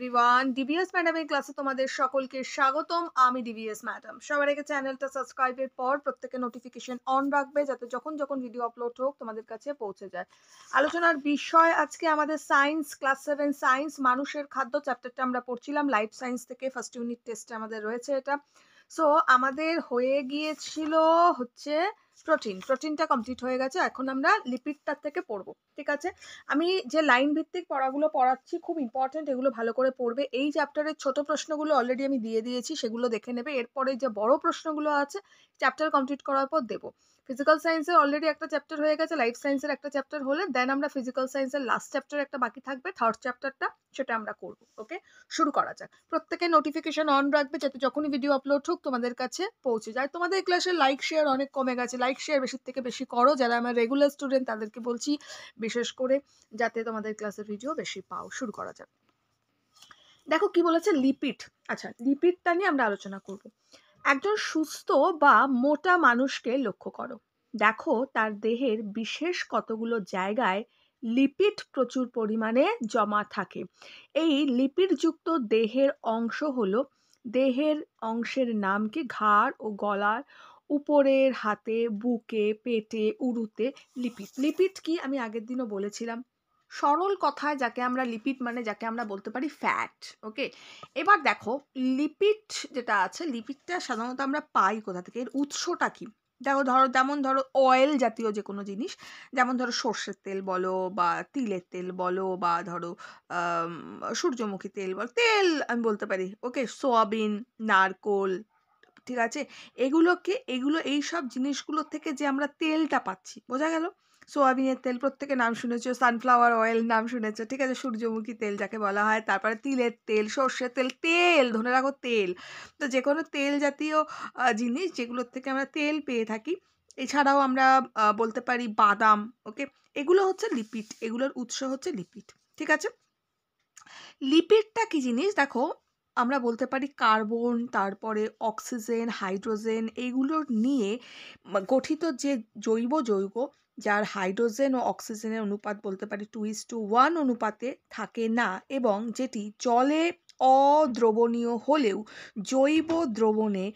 everyone DBS ম্যাডামের ক্লাসে তোমাদের সকলকে স্বাগতম আমি ডিবিএস ম্যাডাম সবার আগে চ্যানেলটা সাবস্ক্রাইবের পর প্রত্যেকে নোটিফিকেশন অন রাখবে যাতে যখন যখন ভিডিও আপলোড হোক তোমাদের কাছে পৌঁছে যায় আলোচনার বিষয় আজকে আমাদের সায়েন্স ক্লাস সেভেন সায়েন্স মানুষের খাদ্য চ্যাপ্টারটা আমরা পড়ছিলাম লাইফ সায়েন্স থেকে ফার্স্ট ইউনিট টেস্টে আমাদের রয়েছে এটা সো আমাদের হয়ে গিয়েছিল হচ্ছে প্রোটিন প্রোটিনটা কমপ্লিট হয়ে গেছে এখন আমরা লিপিডটার থেকে পড়বো ঠিক আছে আমি যে লাইন ভিত্তিক পড়াগুলো পড়াচ্ছি খুব ইম্পর্টেন্ট এগুলো ভালো করে পড়বে এই চ্যাপ্টারের ছোট প্রশ্নগুলো অলরেডি আমি দিয়ে দিয়েছি সেগুলো দেখে নেবে এরপরে যে বড় প্রশ্নগুলো আছে চ্যাপ্টার কমপ্লিট করার পর দেবো ফিজিক্যাল সায়েন্সের অলরেডি একটা চ্যাপ্টার হয়ে গেছে লাইফ সায়েন্সের একটা চ্যাপ্টার হলে দেন আমরা ফিজিক্যাল সায়েন্সের লাস্ট চ্যাপ্টার একটা বাকি থাকবে থার্ড চ্যাপ্টারটা সেটা আমরা করব ওকে শুরু করা যাক প্রত্যেকে নোটিফিকেশন অন রাখবে যাতে যখনই ভিডিও আপলোড হোক তোমাদের কাছে পৌঁছে যায় তোমাদের ক্লাসে লাইক শেয়ার অনেক কমে গেছে লাইক শেয়ার বেশি থেকে বেশি করো যারা আমার রেগুলার স্টুডেন্ট তাদেরকে বলছি বিশেষ করে যাতে তোমাদের ক্লাসের ভিডিও বেশি পাও শুরু করা যাক দেখো কি বলেছে লিপিড আচ্ছা লিপিডটা নিয়ে আমরা আলোচনা করব একজন সুস্থ বা মোটা মানুষকে লক্ষ্য করো দেখো তার দেহের বিশেষ কতগুলো জায়গায় লিপিড প্রচুর পরিমাণে জমা থাকে এই লিপিডযুক্ত দেহের অংশ হলো দেহের অংশের নাম কি ঘাড় ও গলার উপরের হাতে বুকে পেটে উরুতে লিপিড লিপিড কি আমি আগের দিনও বলেছিলাম সরল কথায় যাকে আমরা লিপিড মানে যাকে আমরা বলতে পারি ফ্যাট ওকে এবার দেখো লিপিড যেটা আছে লিপিডটা সাধারণত আমরা পাই কোথা থেকে এর উৎসটা কী দেখো ধরো যেমন ধরো অয়েল জাতীয় যে কোনো জিনিস যেমন ধরো সর্ষের তেল বলো বা তিলের তেল বলো বা ধরো সূর্যমুখী তেল বলো তেল আমি বলতে পারি ওকে সোয়াবিন নারকোল ঠিক আছে এগুলোকে এগুলো এই সব জিনিসগুলোর থেকে যে আমরা তেলটা পাচ্ছি বোঝা গেল সোয়াবিনের তেল প্রত্যেকে নাম শুনেছো সানফ্লাওয়ার অয়েল নাম শুনেছো ঠিক আছে সূর্যমুখী তেল যাকে বলা হয় তারপরে তিলের তেল সর্ষের তেল তেল ধরে রাখো তেল তো যে কোনো তেল জাতীয় জিনিস যেগুলোর থেকে আমরা তেল পেয়ে থাকি এছাড়াও আমরা বলতে পারি বাদাম ওকে এগুলো হচ্ছে লিপিড এগুলোর উৎস হচ্ছে লিপিড ঠিক আছে লিপিডটা কি জিনিস দেখো আমরা বলতে পারি কার্বন তারপরে অক্সিজেন হাইড্রোজেন এইগুলো নিয়ে গঠিত যে জৈব যৌগ যার হাইড্রোজেন ও অক্সিজেনের অনুপাত বলতে পারি টু ইস টু ওয়ান অনুপাতে থাকে না এবং যেটি জলে অদ্রবণীয় হলেও জৈব দ্রবণে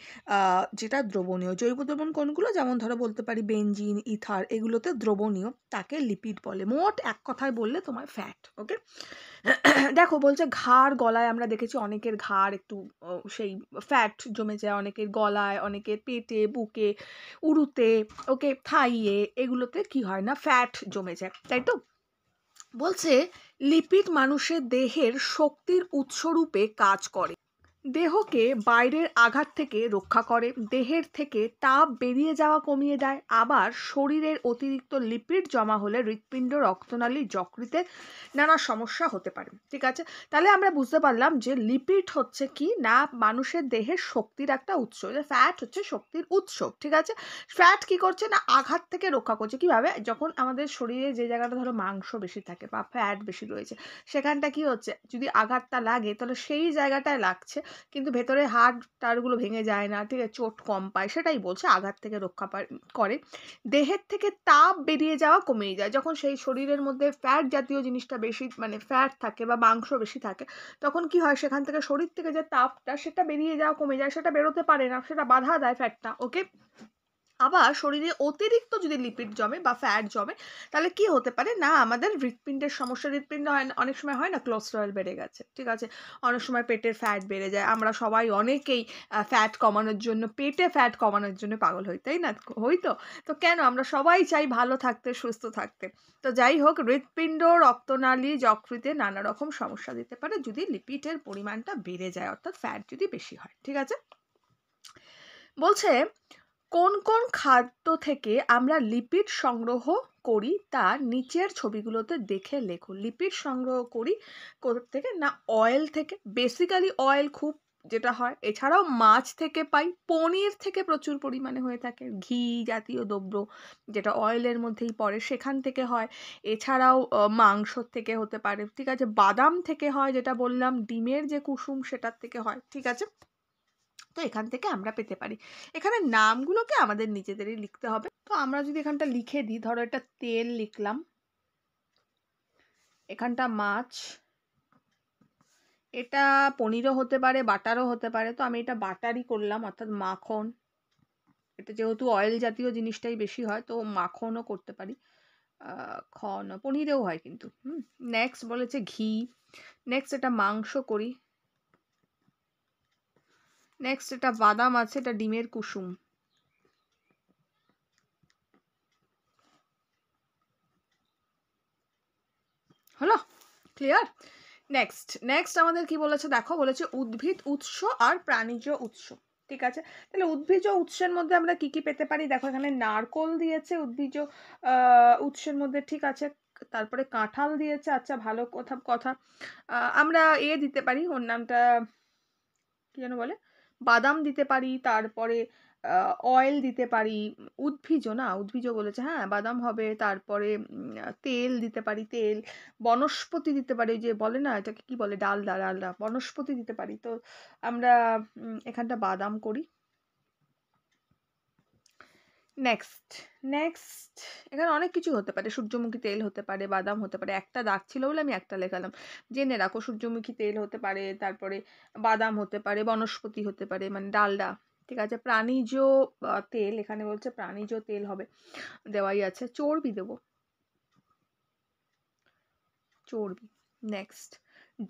যেটা দ্রবণীয় জৈব দ্রবণ কোনগুলো যেমন ধরো বলতে পারি বেঞ্জিন ইথার এগুলোতে দ্রবণীয় তাকে লিপিড বলে মোট এক কথায় বললে তোমার ফ্যাট ওকে দেখো বলছে ঘাড় গলায় আমরা দেখেছি অনেকের ঘাড় একটু সেই ফ্যাট জমে যায় অনেকের গলায় অনেকের পেটে বুকে উড়ুতে ওকে থাইয়ে এগুলোতে কি হয় না ফ্যাট জমে যায় তাই তো বলছে লিপিড মানুষের দেহের শক্তির উৎসরূপে কাজ করে দেহকে বাইরের আঘাত থেকে রক্ষা করে দেহের থেকে তাপ বেরিয়ে যাওয়া কমিয়ে দেয় আবার শরীরের অতিরিক্ত লিপিড জমা হলে হৃৎপিণ্ড রক্তনালী যকৃতে নানা সমস্যা হতে পারে ঠিক আছে তাহলে আমরা বুঝতে পারলাম যে লিপিড হচ্ছে কি না মানুষের দেহের শক্তির একটা উৎস ফ্যাট হচ্ছে শক্তির উৎস ঠিক আছে ফ্যাট কি করছে না আঘাত থেকে রক্ষা করছে কিভাবে যখন আমাদের শরীরে যে জায়গাটা ধরো মাংস বেশি থাকে বা ফ্যাট বেশি রয়েছে সেখানটা কি হচ্ছে যদি আঘাতটা লাগে তাহলে সেই জায়গাটায় লাগছে কিন্তু ভেতরে হাড় টারগুলো ভেঙে যায় না ঠিক আছে চোট কম পায় সেটাই বলছে আঘাত থেকে রক্ষা করে দেহের থেকে তাপ বেরিয়ে যাওয়া কমে যায় যখন সেই শরীরের মধ্যে ফ্যাট জাতীয় জিনিসটা বেশি মানে ফ্যাট থাকে বা মাংস বেশি থাকে তখন কি হয় সেখান থেকে শরীর থেকে যে তাপটা সেটা বেরিয়ে যাওয়া কমে যায় সেটা বেরোতে পারে না সেটা বাধা দেয় ফ্যাটটা ওকে আবার শরীরে অতিরিক্ত যদি লিপিড জমে বা ফ্যাট জমে তাহলে কি হতে পারে না আমাদের হৃৎপিণ্ডের সমস্যা হৃৎপিণ্ড হয় না অনেক সময় হয় না কোলেস্ট্রল বেড়ে গেছে ঠিক আছে অনেক সময় পেটের ফ্যাট বেড়ে যায় আমরা সবাই অনেকেই ফ্যাট কমানোর জন্য পেটে ফ্যাট কমানোর জন্য পাগল হই তাই না হই তো তো কেন আমরা সবাই চাই ভালো থাকতে সুস্থ থাকতে তো যাই হোক হৃৎপিণ্ড রক্তনালী যকৃতে নানা রকম সমস্যা দিতে পারে যদি লিপিডের পরিমাণটা বেড়ে যায় অর্থাৎ ফ্যাট যদি বেশি হয় ঠিক আছে বলছে কোন কোন খাদ্য থেকে আমরা লিপিড সংগ্রহ করি তা নিচের ছবিগুলোতে দেখে লেখো লিপিড সংগ্রহ করি কোথা থেকে না অয়েল থেকে বেসিক্যালি অয়েল খুব যেটা হয় এছাড়াও মাছ থেকে পাই পনির থেকে প্রচুর পরিমাণে হয়ে থাকে ঘি জাতীয় দ্রব্য যেটা অয়েলের মধ্যেই পড়ে সেখান থেকে হয় এছাড়াও মাংস থেকে হতে পারে ঠিক আছে বাদাম থেকে হয় যেটা বললাম ডিমের যে কুসুম সেটার থেকে হয় ঠিক আছে তো এখান থেকে আমরা পেতে পারি এখানে নামগুলোকে আমাদের নিজেদেরই লিখতে হবে তো আমরা যদি এখানটা লিখে দিই ধরো এটা তেল লিখলাম এখানটা মাছ এটা পনিরও হতে পারে বাটারও হতে পারে তো আমি এটা বাটারই করলাম অর্থাৎ মাখন এটা যেহেতু অয়েল জাতীয় জিনিসটাই বেশি হয় তো মাখনও করতে পারি খন পনিরেও হয় কিন্তু হুম নেক্সট বলেছে ঘি নেক্সট এটা মাংস করি নেক্সট এটা বাদাম আছে এটা ডিমের কুসুম হলো ক্লিয়ার নেক্সট নেক্সট আমাদের কি বলেছে দেখো বলেছে উদ্ভিদ উৎস আর প্রাণীজ উৎস ঠিক আছে তাহলে উদ্ভিজ উৎসের মধ্যে আমরা কি কি পেতে পারি দেখো এখানে নারকোল দিয়েছে উদ্ভিজ উৎসের মধ্যে ঠিক আছে তারপরে কাঁঠাল দিয়েছে আচ্ছা ভালো কথা কথা আমরা এ দিতে পারি ওর নামটা কি যেন বলে বাদাম দিতে পারি তারপরে অয়েল দিতে পারি উদ্ভিজ না উদ্ভিজ বলেছে হ্যাঁ বাদাম হবে তারপরে তেল দিতে পারি তেল বনস্পতি দিতে পারি যে বলে না এটাকে কি বলে ডাল ডালডা বনস্পতি দিতে পারি তো আমরা এখানটা বাদাম করি নেক্সট নেক্সট এখানে অনেক কিছু হতে পারে সূর্যমুখী তেল হতে পারে বাদাম হতে পারে একটা দাগ ছিল বলে আমি একটা লেখালাম জেনে রাখো সূর্যমুখী তেল হতে পারে তারপরে বাদাম হতে পারে বনস্পতি হতে পারে মানে ডালডা ঠিক আছে প্রাণীজ তেল এখানে বলছে প্রাণীজ তেল হবে দেওয়াই আছে চর্বি দেব চর্বি নেক্সট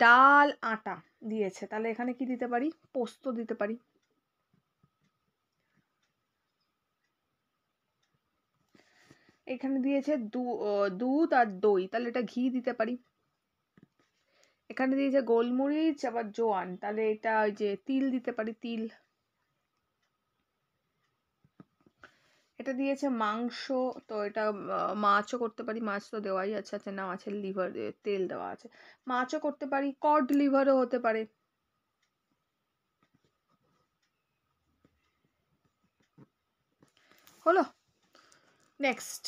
ডাল আটা দিয়েছে তাহলে এখানে কি দিতে পারি পোস্ত দিতে পারি এখানে দিয়েছে দুধ আর দই তাহলে এটা ঘি দিতে পারি এখানে দিয়েছে গোলমরিচ আবার জোয়ান তাহলে এটা ওই যে তিল দিতে পারি তিল এটা দিয়েছে মাংস তো এটা মাছও করতে পারি মাছ তো দেওয়াই আছে আচ্ছা না মাছের লিভার তেল দেওয়া আছে মাছও করতে পারি কড লিভারও হতে পারে হলো নেক্সট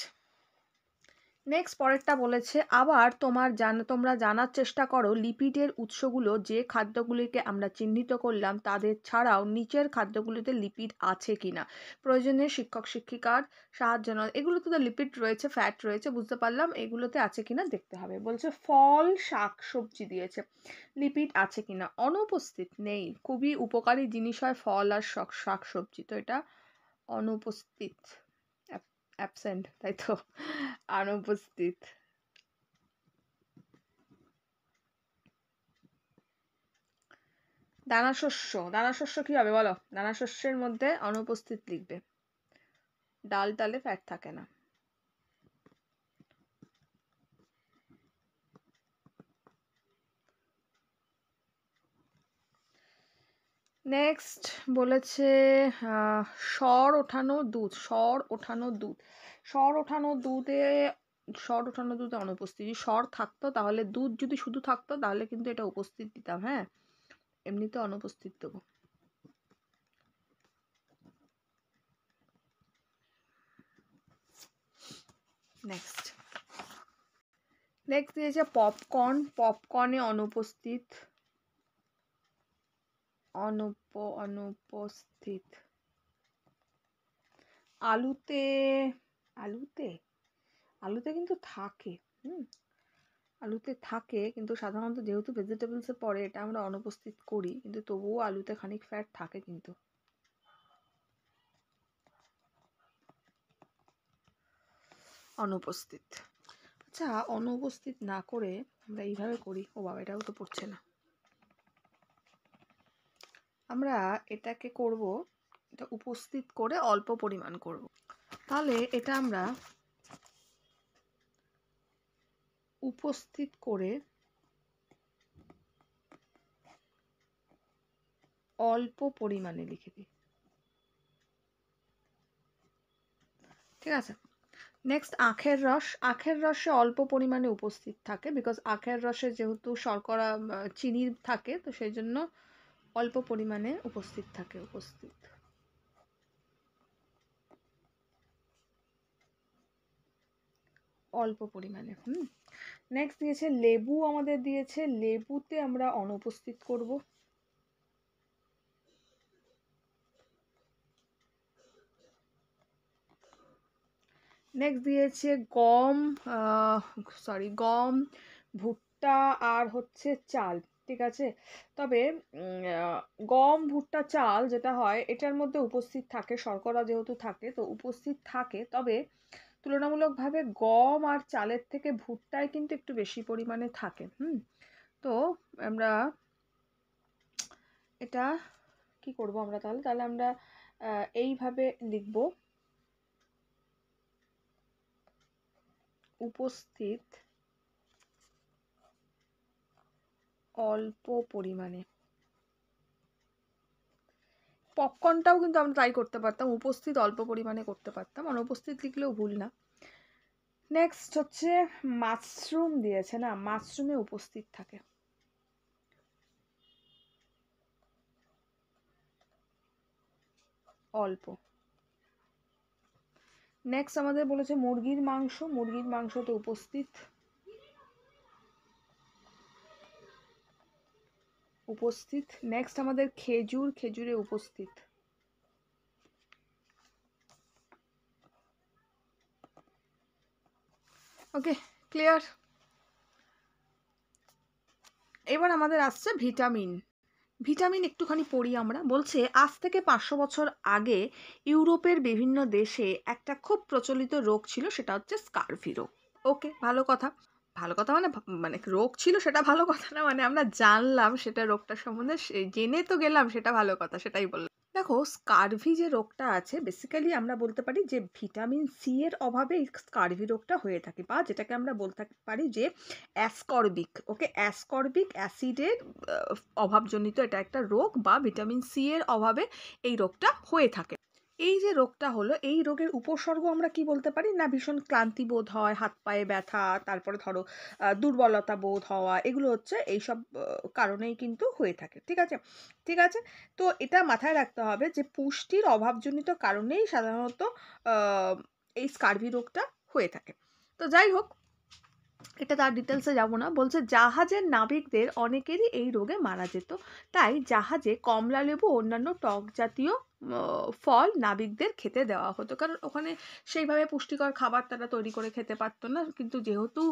নেক্সট পরেরটা বলেছে আবার তোমার জানা তোমরা জানার চেষ্টা করো লিপিডের উৎসগুলো যে খাদ্যগুলিকে আমরা চিহ্নিত করলাম তাদের ছাড়াও নিচের খাদ্যগুলিতে লিপিড আছে কি না প্রয়োজনে শিক্ষক শিক্ষিকার সাহায্য নেওয়া এগুলোতে তো লিপিড রয়েছে ফ্যাট রয়েছে বুঝতে পারলাম এগুলোতে আছে কি না দেখতে হবে বলছে ফল শাক সবজি দিয়েছে লিপিড আছে কি না অনুপস্থিত নেই খুবই উপকারী জিনিস হয় ফল আর শাক সবজি তো এটা অনুপস্থিত অ্যাবসেন্ট তাই তো অনুপস্থিত দানাশস্য দানাশস্য কি হবে বলো দানাশস্যের মধ্যে অনুপস্থিত লিখবে ডাল ডালে ফ্যাট থাকে না নেক্সট বলেছে স্বর ওঠানো দুধ স্বর ওঠানো দুধ স্বর ওঠানো দুধে স্বর ওঠানো দুধে অনুপস্থিতি স্বর থাকতো তাহলে দুধ যদি শুধু থাকতো তাহলে কিন্তু এটা উপস্থিত দিতাম হ্যাঁ এমনিতে অনুপস্থিত দেবো নেক্সট নেক্সট দিয়েছে পপকর্ন পপকর্নে অনুপস্থিত অনুপ অনুপস্থিত আলুতে আলুতে আলুতে কিন্তু থাকে হুম আলুতে থাকে কিন্তু সাধারণত যেহেতু ভেজিটেবলসে পড়ে এটা আমরা অনুপস্থিত করি কিন্তু তবুও আলুতে খানিক ফ্যাট থাকে কিন্তু অনুপস্থিত আচ্ছা অনুপস্থিত না করে আমরা এইভাবে করি ও বাবা এটাও তো পড়ছে না আমরা এটাকে করব এটা উপস্থিত করে অল্প পরিমাণ করব তাহলে এটা আমরা উপস্থিত করে অল্প পরিমাণে লিখে দিই ঠিক আছে নেক্সট আখের রস আখের রসে অল্প পরিমাণে উপস্থিত থাকে বিকজ আখের রসে যেহেতু শর্করা চিনি থাকে তো সেই জন্য অল্প পরিমাণে উপস্থিত থাকে উপস্থিত অল্প পরিমাণে হুম নেক্সট দিয়েছে লেবু আমাদের দিয়েছে লেবুতে আমরা অনুপস্থিত করব নেক্সট দিয়েছে গম সরি গম ভুট্টা আর হচ্ছে চাল ঠিক আছে তবে গম ভুট্টা চাল যেটা হয় এটার মধ্যে উপস্থিত থাকে শর্করা যেহেতু থাকে তো উপস্থিত থাকে তবে তুলনামূলকভাবে গম আর চালের থেকে ভুট্টায় কিন্তু একটু বেশি পরিমাণে থাকে হুম তো আমরা এটা কি করব আমরা তাহলে তাহলে আমরা এইভাবে লিখব উপস্থিত অল্প পরিমাণে পপকর্নটাও কিন্তু আমরা তাই করতে পারতাম উপস্থিত অল্প পরিমাণে করতে পারতাম অনুপস্থিত লিখলেও ভুল না নেক্সট হচ্ছে মাশরুম দিয়েছে না মাশরুমে উপস্থিত থাকে অল্প নেক্সট আমাদের বলেছে মুরগির মাংস মুরগির মাংসতে উপস্থিত উপস্থিত নেক্সট আমাদের খেজুর খেজুরে উপস্থিত ওকে ক্লিয়ার এবার আমাদের আসছে ভিটামিন ভিটামিন একটুখানি পড়ি আমরা বলছে আজ থেকে পাঁচশো বছর আগে ইউরোপের বিভিন্ন দেশে একটা খুব প্রচলিত রোগ ছিল সেটা হচ্ছে স্কারফি রোগ ওকে ভালো কথা ভালো কথা মানে মানে রোগ ছিল সেটা ভালো কথা না মানে আমরা জানলাম সেটা রোগটা সম্বন্ধে জেনে তো গেলাম সেটা ভালো কথা সেটাই বললাম দেখো স্কারভি যে রোগটা আছে বেসিক্যালি আমরা বলতে পারি যে ভিটামিন সি এর অভাবে স্কারভি রোগটা হয়ে থাকে বা যেটাকে আমরা বলতে পারি যে অ্যাসকর্বিক ওকে অ্যাসকর্বিক অ্যাসিডের অভাবজনিত এটা একটা রোগ বা ভিটামিন সি এর অভাবে এই রোগটা হয়ে থাকে এই যে রোগটা হলো এই রোগের উপসর্গ আমরা কি বলতে পারি না ভীষণ ক্লান্তি বোধ হয় হাত পায়ে ব্যথা তারপরে ধরো দুর্বলতা বোধ হওয়া এগুলো হচ্ছে এই সব কারণেই কিন্তু হয়ে থাকে ঠিক আছে ঠিক আছে তো এটা মাথায় রাখতে হবে যে পুষ্টির অভাবজনিত কারণেই সাধারণত এই স্কার্ভি রোগটা হয়ে থাকে তো যাই হোক এটা তার ডিটেলসে যাব না বলছে জাহাজের নাবিকদের অনেকেরই এই রোগে মারা যেত তাই জাহাজে কমলা লেবু অন্যান্য টক জাতীয় ফল নাবিকদের খেতে দেওয়া হতো কারণ ওখানে সেইভাবে পুষ্টিকর খাবার তারা তৈরি করে খেতে পারতো না কিন্তু যেহেতু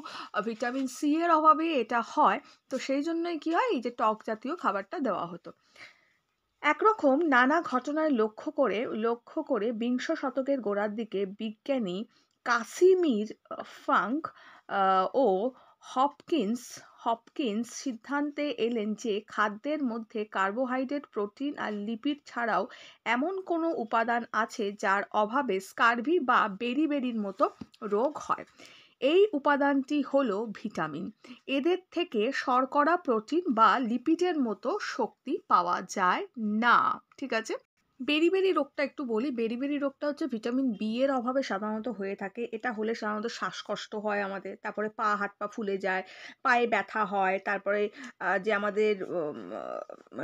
ভিটামিন সি এর অভাবে এটা হয় তো সেই জন্যই কি হয় এই যে টক জাতীয় খাবারটা দেওয়া হতো একরকম নানা ঘটনায় লক্ষ্য করে লক্ষ্য করে বিংশ শতকের গোড়ার দিকে বিজ্ঞানী কাসিমির ফাঙ্ক ও হপকিন্স হপকিন্স সিদ্ধান্তে এলেন যে খাদ্যের মধ্যে কার্বোহাইড্রেট প্রোটিন আর লিপিড ছাড়াও এমন কোনো উপাদান আছে যার অভাবে স্কার্ভি বা বেরিবেরির মতো রোগ হয় এই উপাদানটি হলো ভিটামিন এদের থেকে শর্করা প্রোটিন বা লিপিডের মতো শক্তি পাওয়া যায় না ঠিক আছে বেরিবেরি রোগটা একটু বলি বেরিবেরি রোগটা হচ্ছে ভিটামিন বি এর অভাবে সাধারণত হয়ে থাকে এটা হলে সাধারণত শ্বাসকষ্ট হয় আমাদের তারপরে পা হাত পা ফুলে যায় পায়ে ব্যথা হয় তারপরে যে আমাদের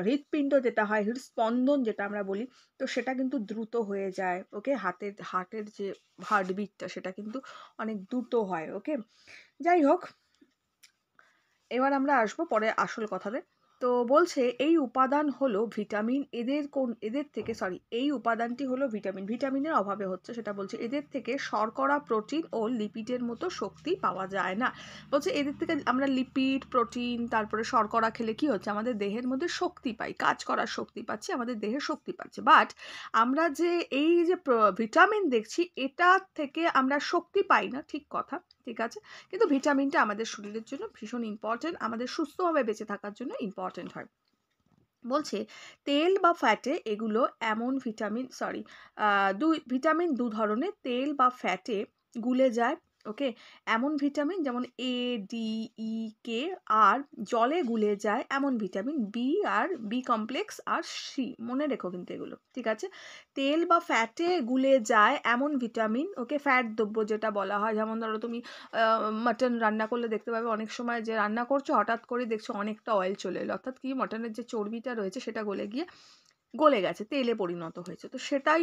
হৃৎপিণ্ড যেটা হয় হৃদস্পন্দন যেটা আমরা বলি তো সেটা কিন্তু দ্রুত হয়ে যায় ওকে হাতের হার্টের যে হার্টবিটটা সেটা কিন্তু অনেক দ্রুত হয় ওকে যাই হোক এবার আমরা আসবো পরে আসল কথাতে তো বলছে এই উপাদান হলো ভিটামিন এদের কোন এদের থেকে সরি এই উপাদানটি হলো ভিটামিন ভিটামিনের অভাবে হচ্ছে সেটা বলছে এদের থেকে শর্করা প্রোটিন ও লিপিডের মতো শক্তি পাওয়া যায় না বলছে এদের থেকে আমরা লিপিড প্রোটিন তারপরে শর্করা খেলে কি হচ্ছে আমাদের দেহের মধ্যে শক্তি পাই কাজ করার শক্তি পাচ্ছি আমাদের দেহে শক্তি পাচ্ছে বাট আমরা যে এই যে ভিটামিন দেখছি এটা থেকে আমরা শক্তি পাই না ঠিক কথা ঠিক আছে কিন্তু ভিটামিনটা আমাদের শরীরের জন্য ভীষণ ইম্পর্টেন্ট আমাদের সুস্থভাবে বেঁচে থাকার জন্য ইম্পর্টেন্ট ইম্পর্টেন্ট হয় বলছে তেল বা ফ্যাটে এগুলো এমন ভিটামিন সরি দুই ভিটামিন দু ধরনের তেল বা ফ্যাটে গুলে যায় ওকে এমন ভিটামিন যেমন এ ডি ই কে আর জলে গুলে যায় এমন ভিটামিন বি আর বি কমপ্লেক্স আর সি মনে রেখো কিন্তু এগুলো ঠিক আছে তেল বা ফ্যাটে গুলে যায় এমন ভিটামিন ওকে ফ্যাট দ্রব্য যেটা বলা হয় যেমন ধরো তুমি মাটন রান্না করলে দেখতে পাবে অনেক সময় যে রান্না করছো হঠাৎ করে দেখছো অনেকটা অয়েল চলে এলো অর্থাৎ কি মাটনের যে চর্বিটা রয়েছে সেটা গলে গিয়ে গলে গেছে তেলে পরিণত হয়েছে তো সেটাই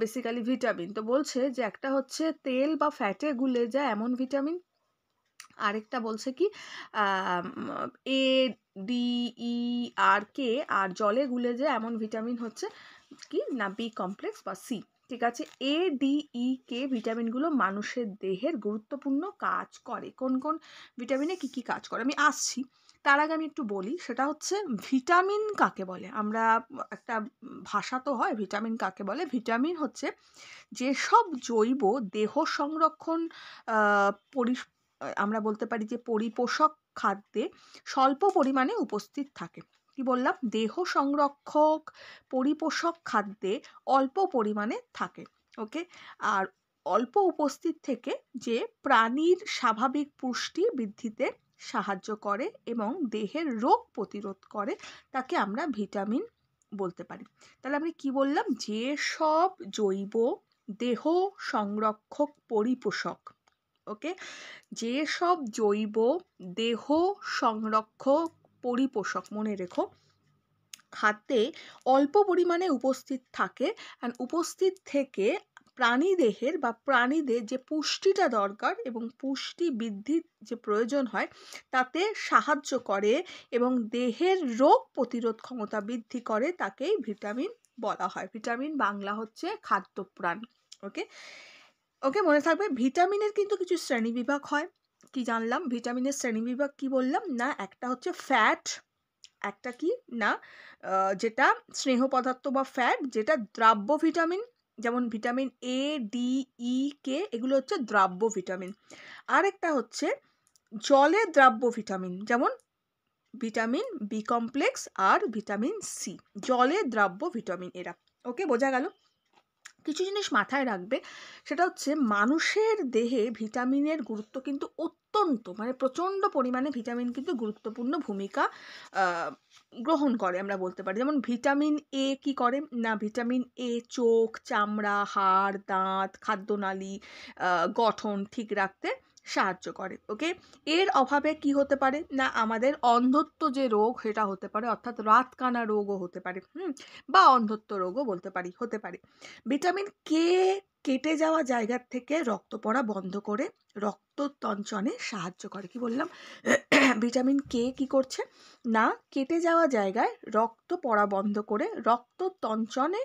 বেসিক্যালি ভিটামিন তো বলছে যে একটা হচ্ছে তেল বা ফ্যাটে গুলে যায় এমন ভিটামিন আরেকটা বলছে কি এ ডি ই আর কে আর জলে গুলে যায় এমন ভিটামিন হচ্ছে কি না বি কমপ্লেক্স বা সি ঠিক আছে এ ডি ই কে ভিটামিনগুলো মানুষের দেহের গুরুত্বপূর্ণ কাজ করে কোন কোন ভিটামিনে কি কি কাজ করে আমি আসছি তার আগে আমি একটু বলি সেটা হচ্ছে ভিটামিন কাকে বলে আমরা একটা ভাষা তো হয় ভিটামিন কাকে বলে ভিটামিন হচ্ছে যেসব জৈব দেহ সংরক্ষণ পরি আমরা বলতে পারি যে পরিপোষক খাদ্যে স্বল্প পরিমাণে উপস্থিত থাকে কি বললাম দেহ সংরক্ষক পরিপোষক খাদ্যে অল্প পরিমাণে থাকে ওকে আর অল্প উপস্থিত থেকে যে প্রাণীর স্বাভাবিক পুষ্টি বৃদ্ধিতে সাহায্য করে এবং দেহের রোগ প্রতিরোধ করে তাকে আমরা ভিটামিন বলতে পারি তাহলে আমি কি বললাম যে সব জৈব দেহ সংরক্ষক পরিপোষক ওকে যে সব জৈব দেহ সংরক্ষক পরিপোষক মনে রেখো খাতে অল্প পরিমাণে উপস্থিত থাকে অ্যান্ড উপস্থিত থেকে প্রাণী দেহের বা প্রাণীদের যে পুষ্টিটা দরকার এবং পুষ্টি বৃদ্ধির যে প্রয়োজন হয় তাতে সাহায্য করে এবং দেহের রোগ প্রতিরোধ ক্ষমতা বৃদ্ধি করে তাকেই ভিটামিন বলা হয় ভিটামিন বাংলা হচ্ছে খাদ্যপ্রাণ ওকে ওকে মনে থাকবে ভিটামিনের কিন্তু কিছু শ্রেণীবিভাগ হয় কি জানলাম ভিটামিনের শ্রেণীবিভাগ কি বললাম না একটা হচ্ছে ফ্যাট একটা কি না যেটা স্নেহ পদার্থ বা ফ্যাট যেটা দ্রাব্য ভিটামিন যেমন vitamin A D E K এগুলো হচ্ছে দ্রাব্য ভিটামিন আরেকটা হচ্ছে জলে দ্রাব্য ভিটামিন যেমন ভিটামিন বি কমপ্লেক্স আর ভিটামিন সি জলে দ্রাব্য ভিটামিন এরা ওকে বোঝা গেল কিছু জিনিস মাথায় রাখবে সেটা হচ্ছে মানুষের দেহে ভিটামিনের গুরুত্ব কিন্তু অত্যন্ত মানে প্রচণ্ড পরিমাণে ভিটামিন কিন্তু গুরুত্বপূর্ণ ভূমিকা গ্রহণ করে আমরা বলতে পারি যেমন ভিটামিন এ কি করে না ভিটামিন এ চোখ চামড়া হাড় দাঁত খাদ্যনালী গঠন ঠিক রাখতে সাহায্য করে ওকে এর অভাবে কি হতে পারে না আমাদের অন্ধত্ব যে রোগ সেটা হতে পারে অর্থাৎ রাতকানা রোগও হতে পারে হুম বা অন্ধত্ব রোগও বলতে পারি হতে পারে ভিটামিন কে কেটে যাওয়া জায়গার থেকে রক্ত পড়া বন্ধ করে রক্ত তঞ্চনে সাহায্য করে কি বললাম ভিটামিন কে কি করছে না কেটে যাওয়া জায়গায় রক্ত পড়া বন্ধ করে রক্ত তঞ্চনে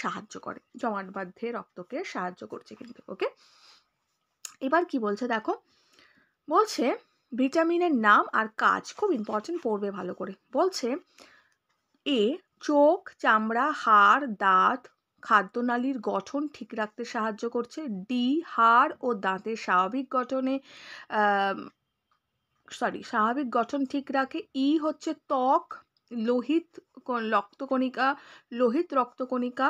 সাহায্য করে জমাট বাঁধে রক্তকে সাহায্য করছে কিন্তু ওকে এবার কি বলছে দেখো বলছে ভিটামিনের নাম আর কাজ খুব ইম্পর্টেন্ট পড়বে ভালো করে বলছে এ চোখ চামড়া হাড় দাঁত খাদ্যনালীর গঠন ঠিক রাখতে সাহায্য করছে ডি হাড় ও দাঁতের স্বাভাবিক গঠনে সরি স্বাভাবিক গঠন ঠিক রাখে ই হচ্ছে ত্বক লোহিত রক্তকণিকা লোহিত রক্তকণিকা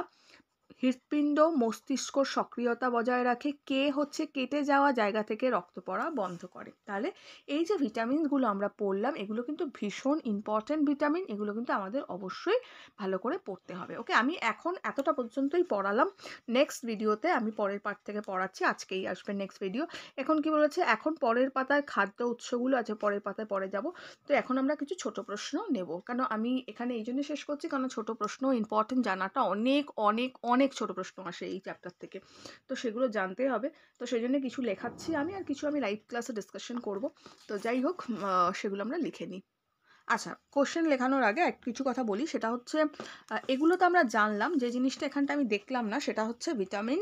হৃৎপিণ্ড মস্তিষ্ক সক্রিয়তা বজায় রাখে কে হচ্ছে কেটে যাওয়া জায়গা থেকে রক্ত পড়া বন্ধ করে তাহলে এই যে ভিটামিনগুলো আমরা পড়লাম এগুলো কিন্তু ভীষণ ইম্পর্ট্যান্ট ভিটামিন এগুলো কিন্তু আমাদের অবশ্যই ভালো করে পড়তে হবে ওকে আমি এখন এতটা পর্যন্তই পড়ালাম নেক্সট ভিডিওতে আমি পরের পার্ট থেকে পড়াচ্ছি আজকেই আসবে নেক্সট ভিডিও এখন কি বলেছে এখন পরের পাতায় খাদ্য উৎসগুলো আছে পরের পাতায় পরে যাব তো এখন আমরা কিছু ছোট প্রশ্ন নেব কেন আমি এখানে এই জন্য শেষ করছি কারণ ছোট প্রশ্ন ইম্পর্ট্যান্ট জানাটা অনেক অনেক অনেক অনেক ছোট প্রশ্ন আসে এই চ্যাপ্টার থেকে তো সেগুলো জানতে হবে তো সেই জন্য কিছু লেখাচ্ছি আমি আর কিছু আমি লাইভ ক্লাসে ডিসকাশন করব তো যাই হোক সেগুলো আমরা লিখে নিই আচ্ছা কোশ্চেন লেখানোর আগে এক কিছু কথা বলি সেটা হচ্ছে এগুলো তো আমরা জানলাম যে জিনিসটা এখানটা আমি দেখলাম না সেটা হচ্ছে ভিটামিন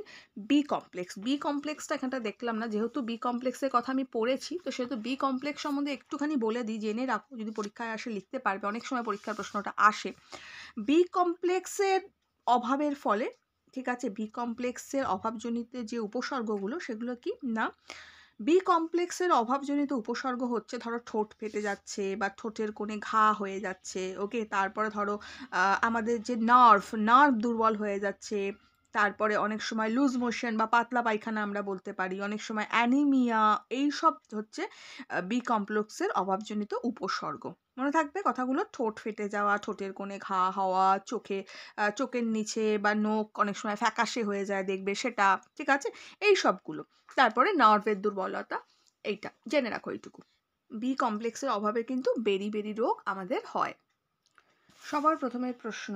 বি কমপ্লেক্স বি কমপ্লেক্সটা এখানটা দেখলাম না যেহেতু বি কমপ্লেক্সের কথা আমি পড়েছি তো সেহেতু বি কমপ্লেক্স সম্বন্ধে একটুখানি বলে দিই জেনে রাখো যদি পরীক্ষায় আসে লিখতে পারবে অনেক সময় পরীক্ষার প্রশ্নটা আসে বি কমপ্লেক্সের অভাবের ফলে ঠিক আছে বি কমপ্লেক্সের অভাবজনিত যে উপসর্গগুলো সেগুলো কি না বি কমপ্লেক্সের অভাবজনিত উপসর্গ হচ্ছে ধরো ঠোঁট ফেটে যাচ্ছে বা ঠোঁটের কোণে ঘা হয়ে যাচ্ছে ওকে তারপরে ধরো আমাদের যে নার্ভ নার্ভ দুর্বল হয়ে যাচ্ছে তারপরে অনেক সময় লুজ মোশন বা পাতলা পায়খানা আমরা বলতে পারি অনেক সময় অ্যানিমিয়া এই সব হচ্ছে বি কমপ্লেক্সের অভাবজনিত উপসর্গ মনে থাকবে কথাগুলো ঠোঁট ফেটে যাওয়া ঠোঁটের কোণে ঘা হওয়া চোখে চোখের নিচে বা নোখ অনেক সময় ফ্যাকাশে হয়ে যায় দেখবে সেটা ঠিক আছে এই সবগুলো তারপরে নার্ভের দুর্বলতা এইটা জেনে রাখো এইটুকু বি কমপ্লেক্সের অভাবে কিন্তু বেরি বেরি রোগ আমাদের হয় সবার প্রথমে প্রশ্ন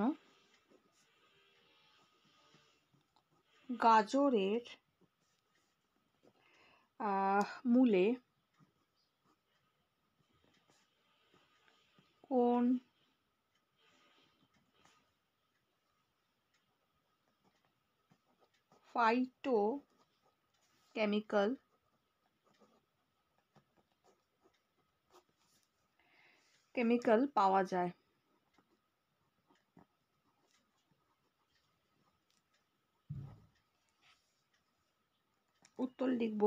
গাজরের মূলে কোন ফাইটো ফাইটোকেমিক্যাল কেমিক্যাল পাওয়া যায় উত্তর লিখব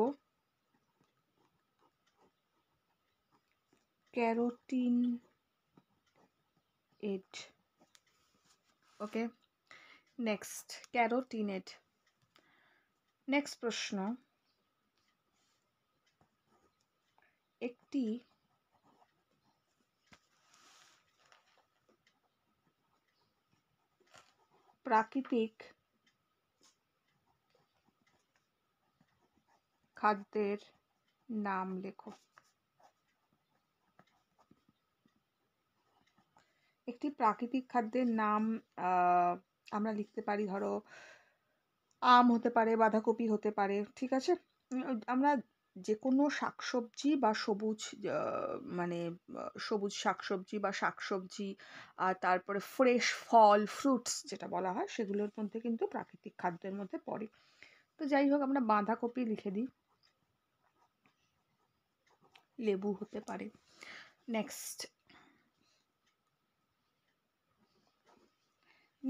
ক্যারোটিন एट ओके नेक्स्ट कैरोटीनेट नेक्स्ट प्रश्न एक प्राकृतिक खाद्य नाम लिखो একটি প্রাকৃতিক খাদ্যের নাম আমরা লিখতে পারি ধরো আম হতে পারে বাঁধাকপি হতে পারে ঠিক আছে আমরা যে কোনো শাকসবজি বা সবুজ মানে সবুজ শাকসবজি বা শাকসবজি আর তারপরে ফ্রেশ ফল ফ্রুটস যেটা বলা হয় সেগুলোর মধ্যে কিন্তু প্রাকৃতিক খাদ্যের মধ্যে পড়ে তো যাই হোক আমরা বাঁধাকপি লিখে দিই লেবু হতে পারে নেক্সট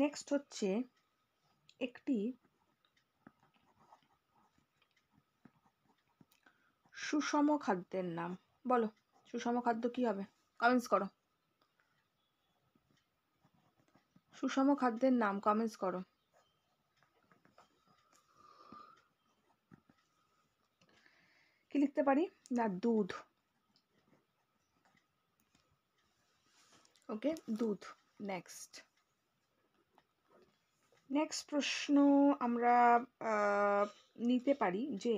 নেক্সট হচ্ছে একটি সুষম খাদ্যের নাম বলো সুষম খাদ্য কি হবে কমেন্টস করো সুষম খাদ্যের নাম কমেন্টস করো কি লিখতে পারি না দুধ ওকে দুধ নেক্সট নেক্সট প্রশ্ন আমরা নিতে পারি যে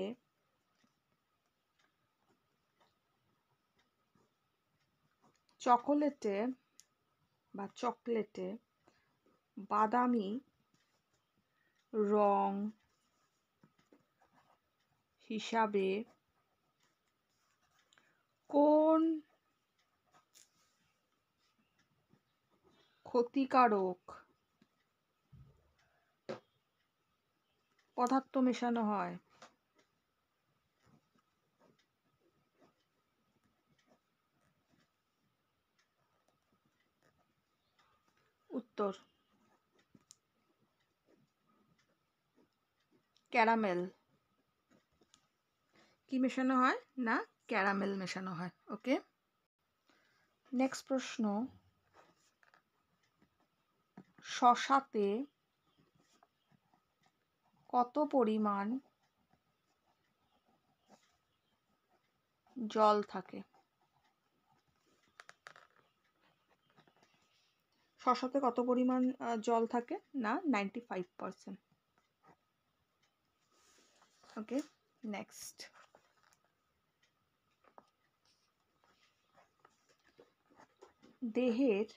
চকোলেটে বা চকলেটে বাদামি রং হিসাবে কোন ক্ষতিকারক পদার্থ মেশানো হয় উত্তর ক্যারামেল কি মেশানো হয় না ক্যারামেল মেশানো হয় ওকে নেক্সট প্রশ্ন শশাতে কত পরিমাণ জল থাকে শশাতে কত পরিমাণ জল থাকে না ninety five percent okay next দেহের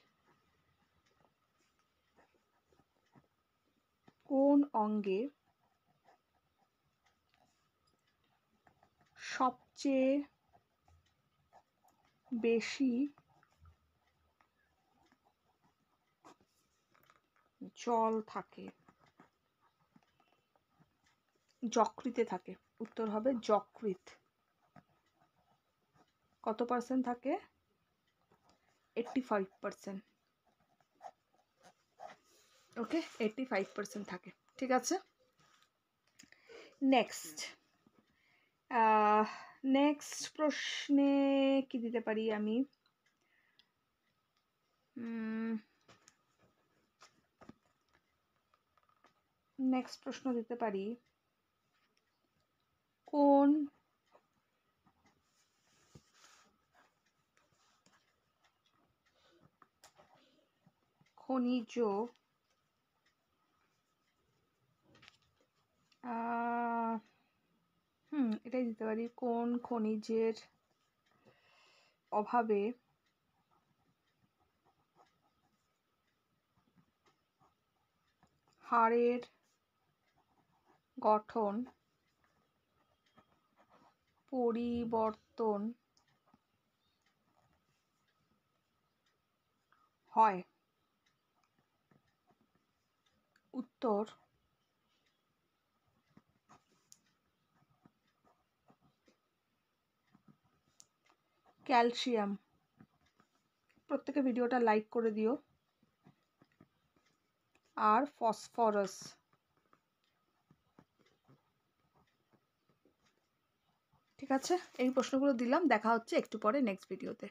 কোন অঙ্গের সবচেয়ে বেশি জল থাকে যকৃতে থাকে উত্তর হবে যকৃত কত পার্সেন্ট থাকে eighty five percent okay eighty five percent থাকে ঠিক আছে নেক্সট নেক্সট প্রশ্নে কি দিতে পারি আমি নেক্সট প্রশ্ন দিতে পারি কোন খনিজ আহ হুম এটাই দিতে পারি কোন খনিজের অভাবে হাড়ের গঠন পরিবর্তন হয় উত্তর ক্যালসিয়াম প্রত্যেকে ভিডিওটা লাইক করে দিও আর ফসফরাস ঠিক আছে এই প্রশ্নগুলো দিলাম দেখা হচ্ছে একটু পরে নেক্সট ভিডিওতে